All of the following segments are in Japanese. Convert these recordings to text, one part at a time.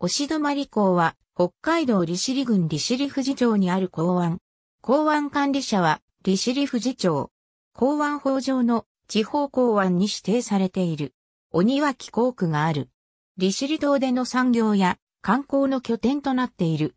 押止まり港は、北海道利尻郡利尻富士町にある港湾。港湾管理者は、利尻富士町。港湾法上の地方港湾に指定されている。鬼脇港区がある。利尻島での産業や観光の拠点となっている。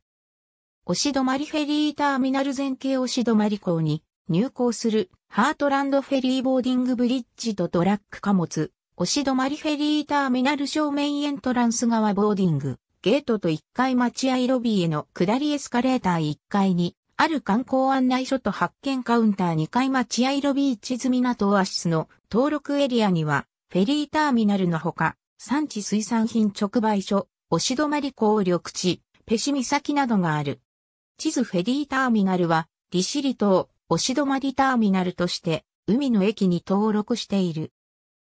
押止まりフェリーターミナル前景押止まり港に入港するハートランドフェリーボーディングブリッジとトラック貨物。押止まりフェリーターミナル正面エントランス側ボーディング。ゲートと1階待合ロビーへの下りエスカレーター1階に、ある観光案内所と発見カウンター2階待合ロビー地図港オアシスの登録エリアには、フェリーターミナルのほか、産地水産品直売所、押止まり港緑地、ペシ岬などがある。地図フェリーターミナルは、利尻島、押止まりターミナルとして、海の駅に登録している。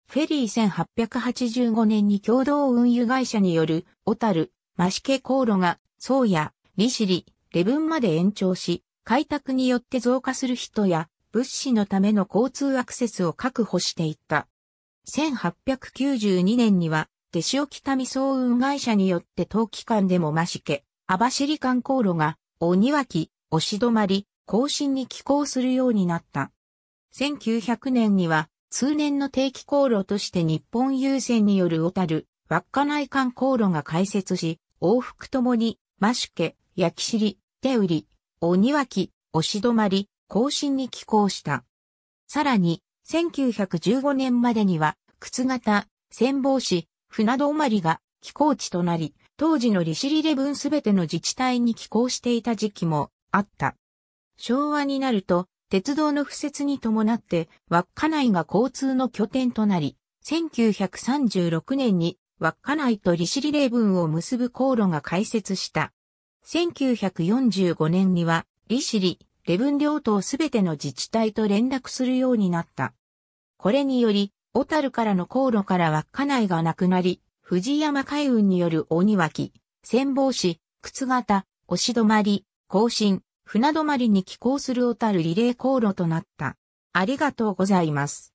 フェリー1885年に共同運輸会社による、小樽、マシケ航路が、宗谷、利尻、レブンまで延長し、開拓によって増加する人や物資のための交通アクセスを確保していった。1892年には、手塩北見総運会社によって当期間でも増しけ、網走間航路が、庭木、押し止まり、更新に寄港するようになった。1900年には、通年の定期航路として日本郵船による小樽、稚内間航路が開設し、往復ともに、マシュケ、焼き尻、手売り、鬼脇、押し止まり、更新に寄港した。さらに、1915年までには、靴型、船防市、船りが寄港地となり、当時の利尻ブンすべての自治体に寄港していた時期もあった。昭和になると、鉄道の敷設に伴って、稚内が交通の拠点となり、1936年に稚内と利尻礼文を結ぶ航路が開設した。1945年には、利尻、礼文両島すべての自治体と連絡するようになった。これにより、小樽からの航路から稚内がなくなり、藤山海運による鬼脇、船防止、靴型、押し止まり、更新、船止まりに寄港する小樽リレー航路となった。ありがとうございます。